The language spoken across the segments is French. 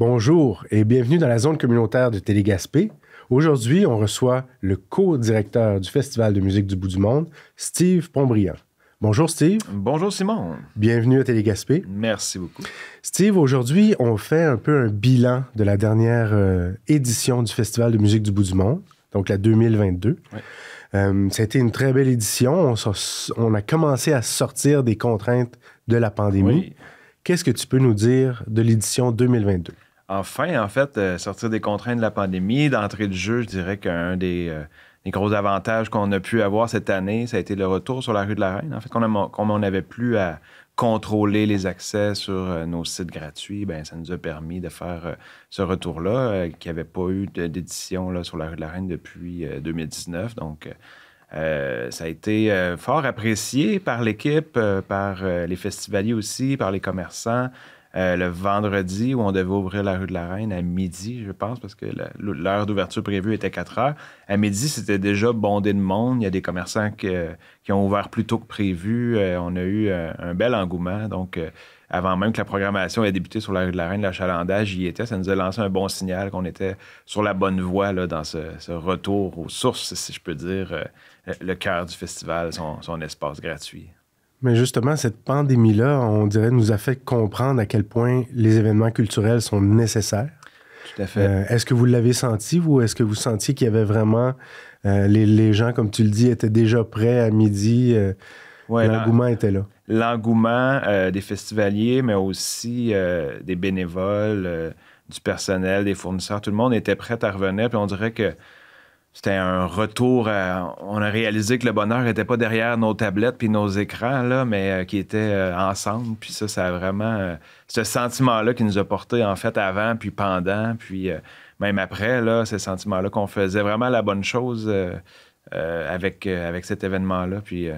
Bonjour et bienvenue dans la zone communautaire de Télégaspé. Aujourd'hui, on reçoit le co-directeur du Festival de musique du bout du monde, Steve Pombriand. Bonjour Steve. Bonjour Simon. Bienvenue à Télégaspé. Merci beaucoup. Steve, aujourd'hui, on fait un peu un bilan de la dernière euh, édition du Festival de musique du bout du monde, donc la 2022. Euh, ça a été une très belle édition. On, on, a commencé à sortir des contraintes de la pandémie. Oui. Qu'est-ce que tu peux nous dire de l'édition 2022? Enfin, en fait, euh, sortir des contraintes de la pandémie, d'entrée de jeu, je dirais qu'un euh, des, gros avantages qu'on a pu avoir cette année, ça a été le retour sur la rue de la Reine. En fait, comme on n'avait plus à contrôler les accès sur euh, nos sites gratuits, ben, ça nous a permis de faire ce retour-là, qui n'y avait pas eu d'édition sur la rue de la Reine depuis 2019. Donc, euh, ça a été euh, fort apprécié par l'équipe, euh, par les festivaliers aussi, par les commerçants. le vendredi, où on devait ouvrir la rue de la Reine à midi, je pense, parce que l'heure d'ouverture prévue était 4 heures. À midi, c'était déjà bondé de monde. Il y a des commerçants qui ont ouvert plus tôt que prévu. on a eu un bel engouement. Donc, avant même que la programmation ait débuté sur la, la reine de Chalandage, y était. Ça nous a lancé un bon signal qu'on était sur la bonne voie là, dans ce, retour aux sources, si je peux dire, euh, le cœur du festival, son, espace gratuit. Mais justement, cette pandémie-là, on dirait, nous a fait comprendre à quel point les événements culturels sont nécessaires. Tout à fait. Euh, est-ce que vous l'avez senti, vous, est-ce que vous sentiez qu'il y avait vraiment... Euh, les, gens, comme tu le dis, étaient déjà prêts à midi L'engouement était là. L'engouement euh, des festivaliers, mais aussi euh, des bénévoles, euh, du personnel, des fournisseurs. Tout le monde était prêt à revenir. Puis on dirait que c'était un retour à... On a réalisé que le bonheur n'était pas derrière nos tablettes puis nos écrans, là, mais qui était ensemble. Puis ça, ça vraiment... ce sentiment-là qui nous a porté, en fait, avant, puis pendant, puis même après, là, ce sentiment-là qu'on faisait vraiment la bonne chose euh, avec, euh, avec cet événement-là, puis euh,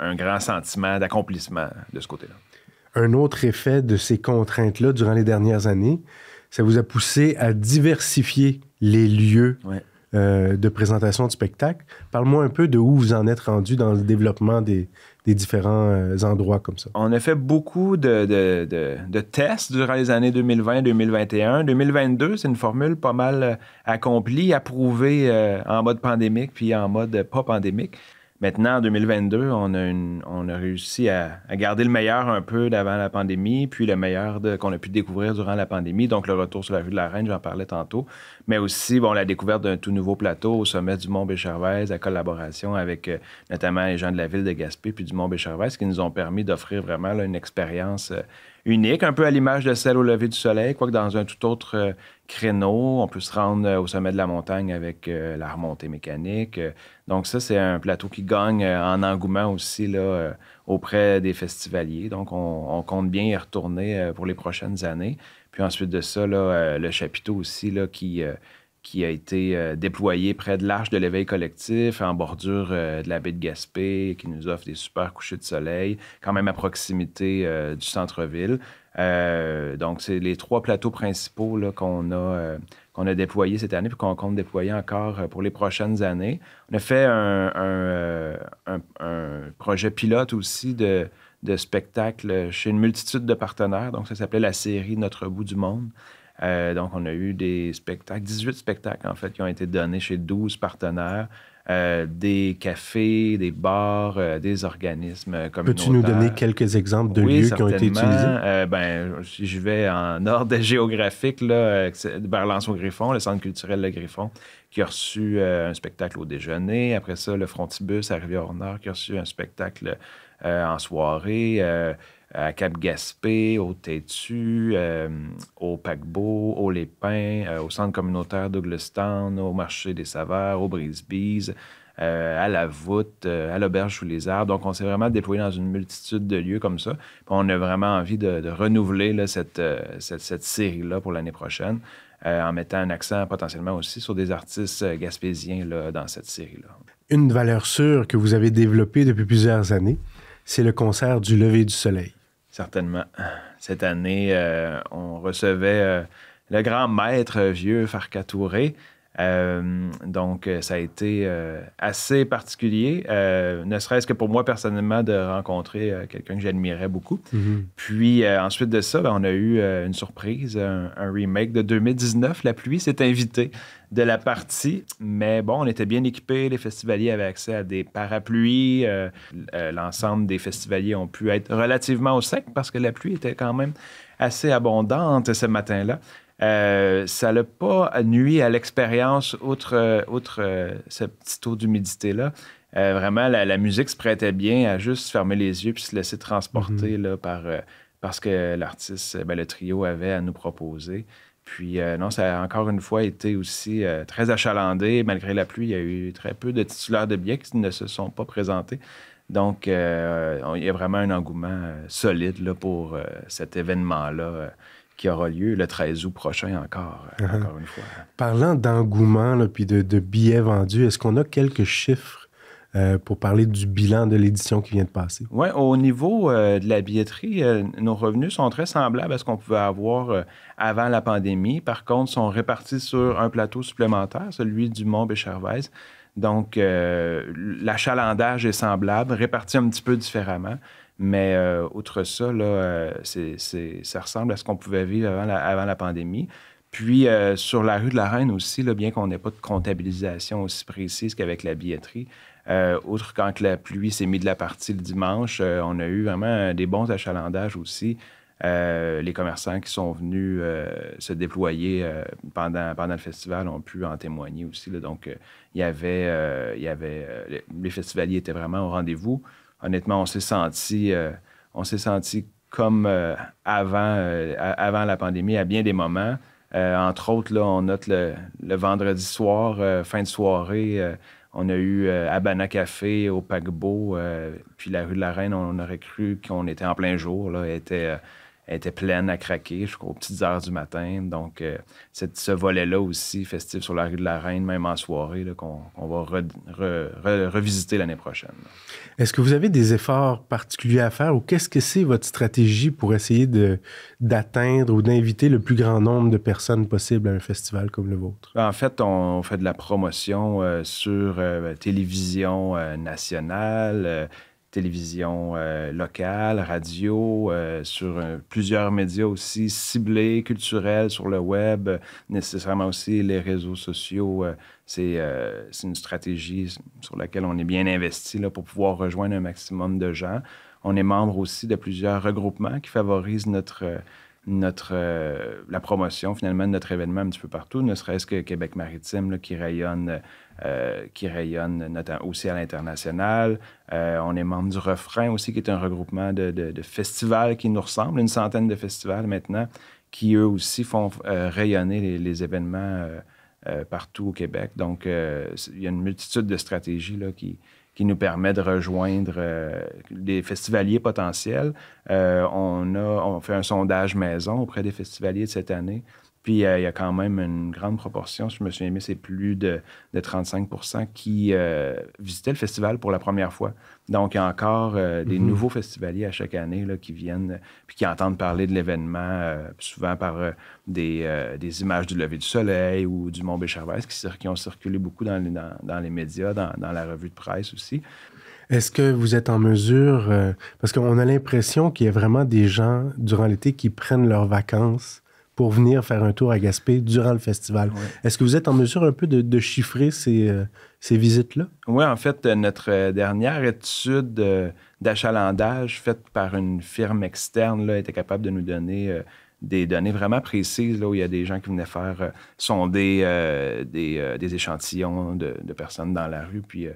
un, grand sentiment d'accomplissement de ce côté-là. Un autre effet de ces contraintes-là durant les dernières années, ça vous a poussé à diversifier les lieux de présentation de spectacle. Parle-moi un peu de où vous en êtes rendu dans le développement des, différents euh, endroits comme ça. On a fait beaucoup de, tests durant les années 2020-2021. 2022, c'est une formule pas mal euh, accomplie, approuvée euh, en mode pandémique puis en mode pas pandémique. Maintenant, en 2022, on a, une, on a réussi à, garder le meilleur un peu d'avant la pandémie, puis le meilleur qu'on a pu découvrir durant la pandémie. Donc, le retour sur la rue de la Reine, j'en parlais tantôt. Mais aussi, bon, la découverte d'un tout nouveau plateau au sommet du mont béchervez à collaboration avec euh, notamment les gens de la ville de Gaspé puis du mont ce qui nous ont permis d'offrir vraiment une expérience euh, unique, un peu à l'image de celle au lever du soleil, quoique dans un tout autre euh, créneau, on peut se rendre euh, au sommet de la montagne avec euh, la remontée mécanique. Donc ça, c'est un plateau qui gagne en engouement aussi là, auprès des festivaliers. Donc on, compte bien y retourner pour les prochaines années. Puis ensuite de ça, le chapiteau aussi là, qui qui a été euh, déployé près de l'Arche de l'éveil collectif, en bordure euh, de la baie de Gaspé, qui nous offre des super couchers de soleil, quand même à proximité euh, du centre-ville. donc, c'est les trois plateaux principaux qu'on a, qu'on a déployés cette année, puis qu'on compte déployer encore pour les prochaines années. On a fait un, projet pilote aussi de, de spectacle chez une multitude de partenaires. Donc, ça s'appelait la série Notre bout du monde. Euh, donc, on a eu des spectacles, 18 spectacles en fait, qui ont été donnés chez 12 partenaires. Euh, des cafés, des bars, euh, des organismes communautaires. Peux-tu nous donner quelques exemples de lieux qui ont été utilisés? Euh, ben, je vais en ordre géographique, là, Berlance au Griffon, le centre culturel Le Griffon, qui a reçu un spectacle au déjeuner. Après ça, le Frontibus à Rivière-Nord, qui a reçu un spectacle euh, en soirée euh, à Cap-Gaspé, au Têtu, euh, au Paquebot, au Lépin, au centre communautaire d'Ouglestown, au marché des Saveurs, au Brisbise, à la voûte, à l'auberge sous les arbres. Donc, on s'est vraiment déployé dans une multitude de lieux comme ça. on a vraiment envie de, renouveler cette, cette, cette série-là pour l'année prochaine. en mettant un accent potentiellement aussi sur des artistes gaspésiens là, dans cette série-là. Une valeur sûre que vous avez développée depuis plusieurs années, c'est le concert du lever du soleil. Certainement. Cette année, euh, on recevait euh, le grand maître vieux Farcatouré euh, donc, euh, ça a été euh, assez particulier, ne serait-ce que pour moi personnellement de rencontrer quelqu'un que j'admirais beaucoup. Mhm. Puis ensuite de ça, ben, on a eu une surprise, un, un, remake de 2019. La pluie s'est invitée de la partie, mais bon, on était bien équipés. Les festivaliers avaient accès à des parapluies. L'ensemble des festivaliers ont pu être relativement au sec parce que la pluie était quand même assez abondante ce matin-là. Euh, ça n'a pas nuit à l'expérience, outre, euh, euh, ce petit taux d'humidité-là. vraiment, la, musique se prêtait bien à juste fermer les yeux puis se laisser transporter mhm. là, par, ce que l'artiste, ben, le trio avait à nous proposer. Puis non, ça a encore une fois été aussi très achalandé. Malgré la pluie, il y a eu très peu de titulaires de billets qui ne se sont pas présentés. Donc, il y a vraiment un engouement solide là, pour cet événement-là qui aura lieu le 13 août prochain encore, euh, uh-huh. encore une fois. Parlant d'engouement puis de, billets vendus, est-ce qu'on a quelques chiffres euh, pour parler du bilan de l'édition qui vient de passer? Oui, au niveau euh, de la billetterie, nos revenus sont très semblables à ce qu'on pouvait avoir avant la pandémie. Par contre, sont répartis sur un plateau supplémentaire, celui du mont béchervez donc, l'achalandage est semblable, réparti un petit peu différemment. Mais euh, outre ça, là, euh, ça ressemble à ce qu'on pouvait vivre avant la, pandémie. Puis euh, sur la rue de la Reine aussi, là, bien qu'on n'ait pas de comptabilisation aussi précise qu'avec la billetterie, outre quand la pluie s'est mise de la partie le dimanche, on a eu vraiment des bons achalandages aussi. les commerçants qui sont venus se déployer pendant, pendant le festival ont pu en témoigner aussi. Donc, il les festivaliers étaient vraiment au rendez-vous honnêtement, on s'est senti, euh, on s'est senti comme euh, avant, euh, avant la pandémie à bien des moments. entre autres, là, on note le, vendredi soir, fin de soirée, on a eu Abana Café au paquebot, puis la rue de la Reine, on, aurait cru qu'on était en plein jour. Là, était, elle était pleine à craquer jusqu'aux petites heures du matin. Donc, euh, cette ce volet-là aussi, festif sur la rue de la Reine, même en soirée, qu'on va revisiter l'année prochaine. Est-ce que vous avez des efforts particuliers à faire ou qu'est-ce que c'est votre stratégie pour essayer d'atteindre ou d'inviter le plus grand nombre de personnes possible à un festival comme le vôtre? En fait, on, fait de la promotion euh, sur euh, télévision nationale, télévision euh, locale, radio, euh, sur euh, plusieurs médias aussi ciblés, culturels, sur le web, nécessairement aussi les réseaux sociaux. c'est une stratégie sur laquelle on est bien investi là, pour pouvoir rejoindre un maximum de gens. On est membre aussi de plusieurs regroupements qui favorisent notre notre, euh, la promotion finalement de notre événement un petit peu partout, ne serait-ce que Québec maritime qui rayonne, euh, qui rayonne notamment aussi à l'international. Euh, on est membre du Refrain aussi, qui est un regroupement de, de, festivals qui nous ressemblent, une centaine de festivals maintenant, qui eux aussi font rayonner les, les événements partout au Québec. Donc, il y a une multitude de stratégies là, qui, qui nous permet de rejoindre les euh, des festivaliers potentiels. Euh, on, a, on fait un sondage maison auprès des festivaliers de cette année puis euh, il y a quand même une grande proportion, je me souviens, bien, c'est plus de, de 35 qui euh, visitaient le festival pour la première fois. Donc, il y a encore euh, des mhm. nouveaux festivaliers à chaque année là, qui viennent puis qui entendent parler de l'événement, souvent par des, images du lever du soleil ou du Mont Béchervais qui, qui, ont circulé beaucoup dans les, dans, les médias, dans, dans, la revue de presse aussi. Est-ce que vous êtes en mesure, parce qu'on a l'impression qu'il y a vraiment des gens durant l'été qui prennent leurs vacances pour venir faire un tour à Gaspé durant le festival. Est-ce que vous êtes en mesure un peu de, chiffrer ces, euh, visites-là? Oui, en fait, euh, notre euh, dernière étude d'achalandage faite par une firme externe là, était capable de nous donner des données vraiment précises, là, où il y a des gens qui venaient faire sonder des, échantillons de, de, personnes dans la rue, puis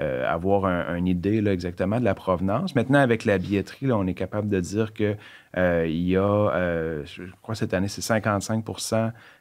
euh, avoir un, une idée exactement de la provenance. Maintenant, avec la billetterie, on est capable de dire que euh, y a, euh, je crois cette année, c'est 55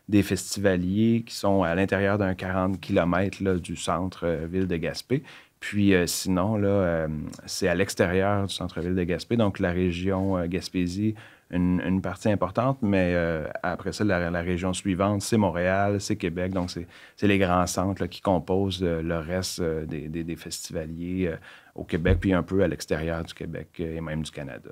des festivaliers qui sont à l'intérieur d'un 40 km du centre-ville de Gaspé. Puis euh, sinon, là, euh, c'est à l'extérieur du centre-ville de Gaspé, donc la région euh, Gaspésie, une, partie importante, mais après ça, la, région suivante, c'est Montréal, c'est Québec, donc c'est les grands centres qui composent le reste des, festivaliers au Québec, puis un peu à l'extérieur du Québec et même du Canada.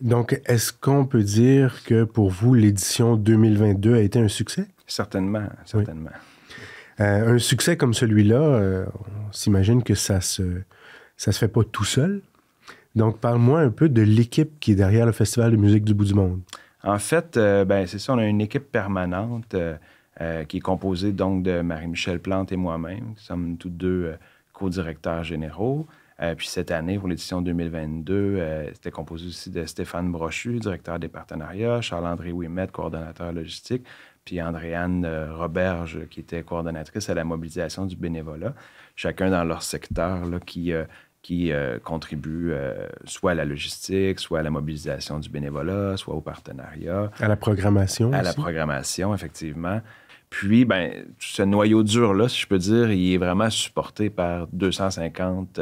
Donc, est-ce qu'on peut dire que pour vous, l'édition 2022 a été un succès? Certainement, certainement. Euh, un succès comme celui-là, euh, on s'imagine que ça se, ça se fait pas tout seul. Donc, parle-moi un peu de l'équipe qui est derrière le Festival de musique du bout du monde. En fait, euh, ben, c'est ça, on a une équipe permanente qui est composée donc de Marie-Michel Plante et moi-même, qui sommes tous deux co-directeurs généraux. puis cette année, pour l'édition 2022, c'était composé aussi de Stéphane Brochu, directeur des partenariats, Charles-André Ouimet, coordonnateur logistique, puis Andréanne euh, Roberge, qui était coordonnatrice à la mobilisation du bénévolat, chacun dans leur secteur là, qui, euh, euh, contribue qui soit à la logistique, soit à la mobilisation du bénévolat, soit au partenariat. À la programmation. À la programmation, effectivement. Puis, ben, ce noyau dur-là, si je peux dire, il est vraiment supporté par 250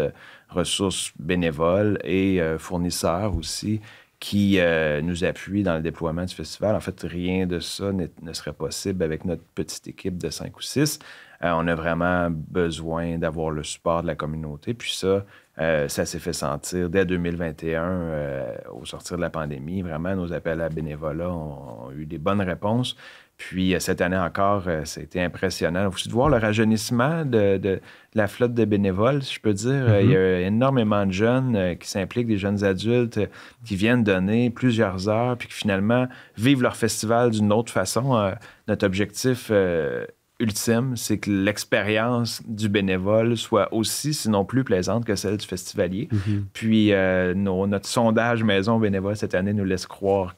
ressources bénévoles et fournisseurs aussi qui euh, nous appuie dans le déploiement du festival. En fait, rien de ça ne serait possible avec notre petite équipe de 5 ou 6. Euh, on a vraiment besoin d'avoir le support de la communauté. Puis ça, euh, ça s'est fait sentir dès 2021, au sortir de la pandémie. Vraiment, nos appels à bénévolat ont eu des bonnes réponses. Puis euh, cette année encore, c'était euh, impressionnant. Vous de voir le rajeunissement de, la flotte de bénévoles, si je peux dire. Euh, il y a mm-hmm. énormément de jeunes qui s'impliquent, des jeunes adultes qui viennent donner plusieurs heures, puis qui finalement vivent leur festival d'une autre façon. Notre objectif ultime, c'est que l'expérience du bénévole soit aussi, sinon plus plaisante que celle du festivalier. Mm-hmm. Puis notre sondage Maison Bénévole cette année nous laisse croire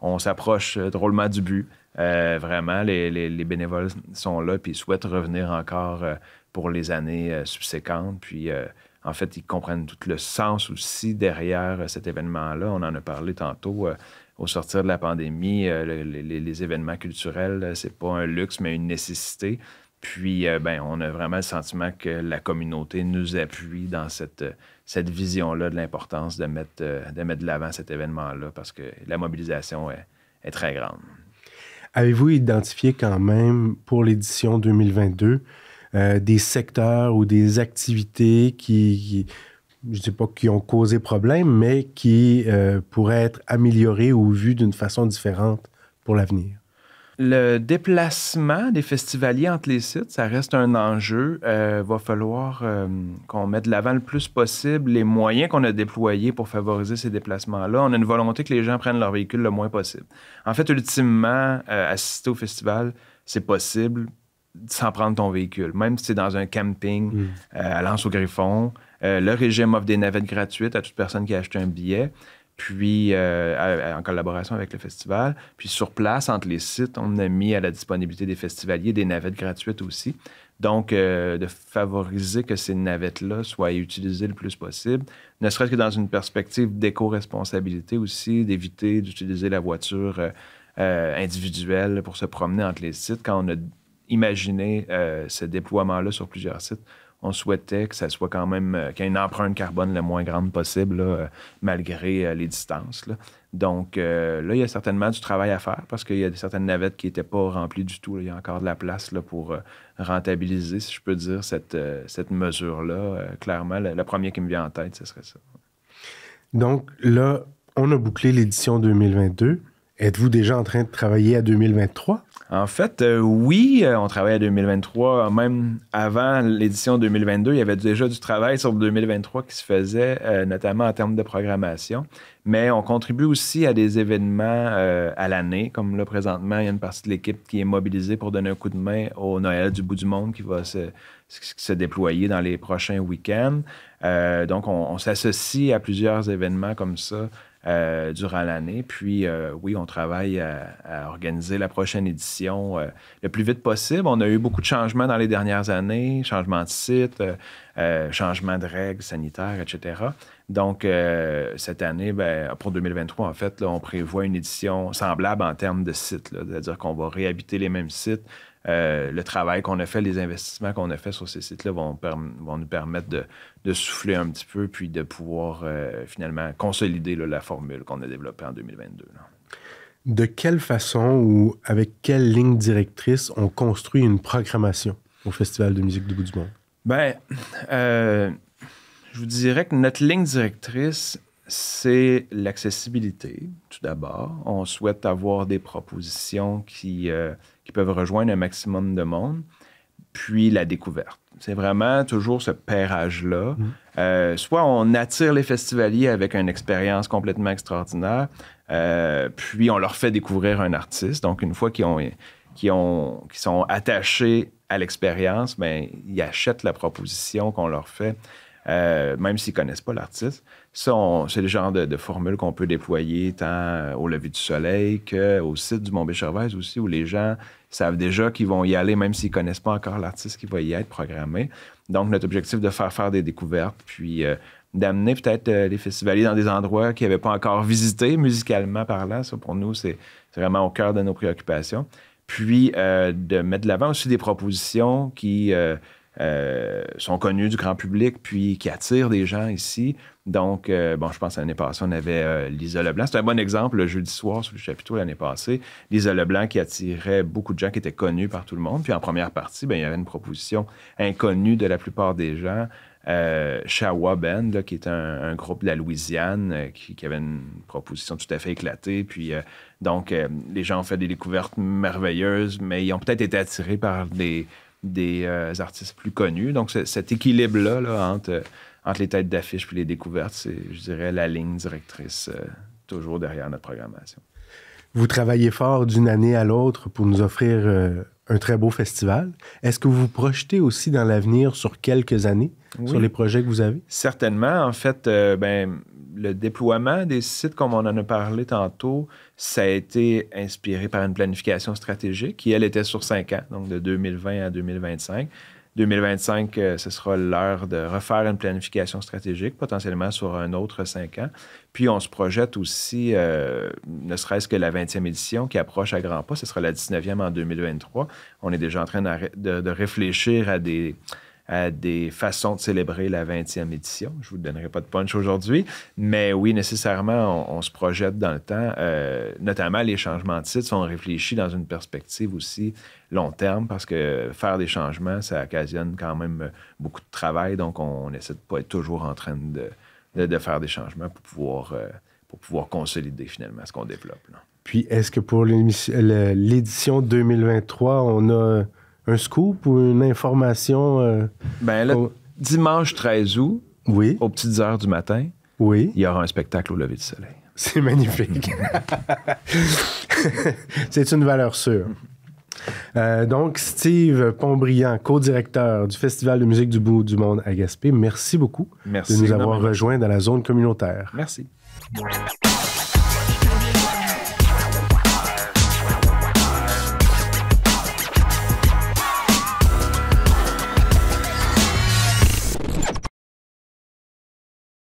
qu'on s'approche drôlement du but. Euh, vraiment, les, les, bénévoles sont là, puis ils souhaitent revenir encore euh, pour les années euh, subséquentes. Puis, en fait, ils comprennent tout le sens aussi derrière cet événement-là. On en a parlé tantôt. au sortir de la pandémie, les, les, événements culturels, c'est pas un luxe, mais une nécessité. Puis, ben, on a vraiment le sentiment que la communauté nous appuie dans cette, cette vision-là de l'importance de mettre de l'avant cet événement-là parce que la mobilisation est très grande. Avez-vous identifié quand même pour l'édition 2022 euh, des secteurs ou des activités qui, je ne pas qui ont causé problème, mais qui euh, pourraient être améliorées ou vues d'une façon différente pour l'avenir? le déplacement des festivaliers entre les sites, ça reste un enjeu. Il euh, va falloir euh, qu'on mette de l'avant le plus possible les moyens qu'on a déployés pour favoriser ces déplacements-là. On a une volonté que les gens prennent leur véhicule le moins possible. En fait, ultimement, euh, assister au festival, c'est possible sans prendre ton véhicule. Même si c'est dans un camping mm. à l'Anse au Griffon, le régime offre des navettes gratuites à toute personne qui a acheté un billet puis euh, en collaboration avec le festival. Puis sur place, entre les sites, on a mis à la disponibilité des festivaliers des navettes gratuites aussi. Donc, euh, de favoriser que ces navettes-là soient utilisées le plus possible, ne serait-ce que dans une perspective d'éco-responsabilité aussi, d'éviter d'utiliser la voiture euh, individuelle pour se promener entre les sites. Quand on a imaginé ce déploiement-là sur plusieurs sites, on souhaitait que ça soit quand même, euh, qu'il y ait une empreinte carbone la moins grande possible, euh, malgré euh, les distances. Donc là, il y a certainement du travail à faire parce qu'il y a certaines navettes qui n'étaient pas remplies du tout. Il y a encore de la place pour rentabiliser, si je peux dire, cette, cette mesure-là. clairement, le, premier qui me vient en tête, ce serait ça. Donc là, on a bouclé l'édition 2022. Êtes-vous déjà en train de travailler à 2023? En fait, euh, oui, euh, on travaille à 2023. Même avant l'édition 2022, il y avait déjà du travail sur 2023 qui se faisait, euh, notamment en termes de programmation. Mais on contribue aussi à des événements à l'année, comme là présentement, il y a une partie de l'équipe qui est mobilisée pour donner un coup de main au Noël du bout du monde qui va se, déployer dans les prochains week-ends. donc, on s'associe à plusieurs événements comme ça euh, durant l'année. Puis euh, oui, on travaille à, organiser la prochaine édition euh, le plus vite possible. On a eu beaucoup de changements dans les dernières années, changement de site, changement de règles sanitaires, etc. Donc, cette année, ben, pour 2023, en fait, on prévoit une édition semblable en termes de sites, c'est-à-dire qu'on va réhabiter les mêmes sites, euh, le travail qu'on a fait, les investissements qu'on a fait sur ces sites-là vont, nous permettre de, souffler un petit peu puis de pouvoir euh, finalement consolider la formule qu'on a développée en 2022. De quelle façon ou avec quelle ligne directrice on construit une programmation au Festival de musique du bout du monde? Bien, euh, je vous dirais que notre ligne directrice, c'est l'accessibilité, tout d'abord. On souhaite avoir des propositions qui, peuvent rejoindre un maximum de monde, puis la découverte. C'est vraiment toujours ce pérage-là. Mm. Euh, soit on attire les festivaliers avec une expérience complètement extraordinaire, euh, puis on leur fait découvrir un artiste. Donc, une fois qu'ils ont, ont, sont attachés à l'expérience, ben, ils achètent la proposition qu'on leur fait, euh, même s'ils ne connaissent pas l'artiste. Ça, c'est le genre de, de formule qu'on peut déployer tant au lever du soleil qu'au site du mont béchervais aussi, où les gens savent déjà qu'ils vont y aller, même s'ils ne connaissent pas encore l'artiste qui va y être programmé. Donc, notre objectif de faire faire des découvertes, puis euh, d'amener peut-être euh, les festivaliers dans des endroits qu'ils n'avaient pas encore visités musicalement parlant. Ça, pour nous, c'est vraiment au cœur de nos préoccupations. Puis, euh, de mettre de l'avant aussi des propositions qui euh, sont connus du grand public, puis qui attirent des gens ici. Donc, euh, bon, je pense l'année passée, on avait euh, Lisa Leblanc. C'est un bon exemple, le jeudi soir sur le chapiteau l'année passée. Lisa Leblanc qui attirait beaucoup de gens qui étaient connus par tout le monde. Puis en première partie, ben, il y avait une proposition inconnue de la plupart des gens. Euh, Shawa qui est un, groupe de la Louisiane euh, qui, avait une proposition tout à fait éclatée. Puis, donc, les gens ont fait des découvertes merveilleuses, mais ils ont peut-être été attirés par des, des euh, artistes plus connus. Donc, cet équilibre-là entre, les têtes d'affiche puis les découvertes, c'est, je dirais, la ligne directrice euh, toujours derrière notre programmation. Vous travaillez fort d'une année à l'autre pour nous offrir euh, un très beau festival. Est-ce que vous vous projetez aussi dans l'avenir sur quelques années, sur les projets que vous avez? Certainement. En fait, ben, le déploiement des sites, comme on en a parlé tantôt, ça a été inspiré par une planification stratégique qui, elle, était sur cinq ans, donc de 2020 à 2025. 2025, euh, ce sera l'heure de refaire une planification stratégique, potentiellement sur un autre cinq ans. Puis on se projette aussi, euh, ne serait-ce que la 20e édition qui approche à grands pas, ce sera la 19e en 2023. On est déjà en train de, de réfléchir à des, à des façons de célébrer la 20e édition. Je ne vous donnerai pas de punch aujourd'hui, mais oui, nécessairement, on, se projette dans le temps. Euh, notamment, les changements de titre sont réfléchis dans une perspective aussi long terme parce que faire des changements, ça occasionne quand même beaucoup de travail. Donc, on, essaie de pas être toujours en train de, faire des changements pour pouvoir, euh, pour pouvoir consolider finalement ce qu'on développe. Puis, est-ce que pour l'édition 2023, on a un scoop ou une information? Euh, ben là, dimanche 13 août, oui. aux petites heures du matin, oui. il y aura un spectacle au lever du soleil. C'est magnifique. C'est une valeur sûre. Euh, donc, Steve Pontbriand, co-directeur du Festival de musique du bout du monde à Gaspé, merci beaucoup de nous avoir rejoints dans la zone communautaire. Merci.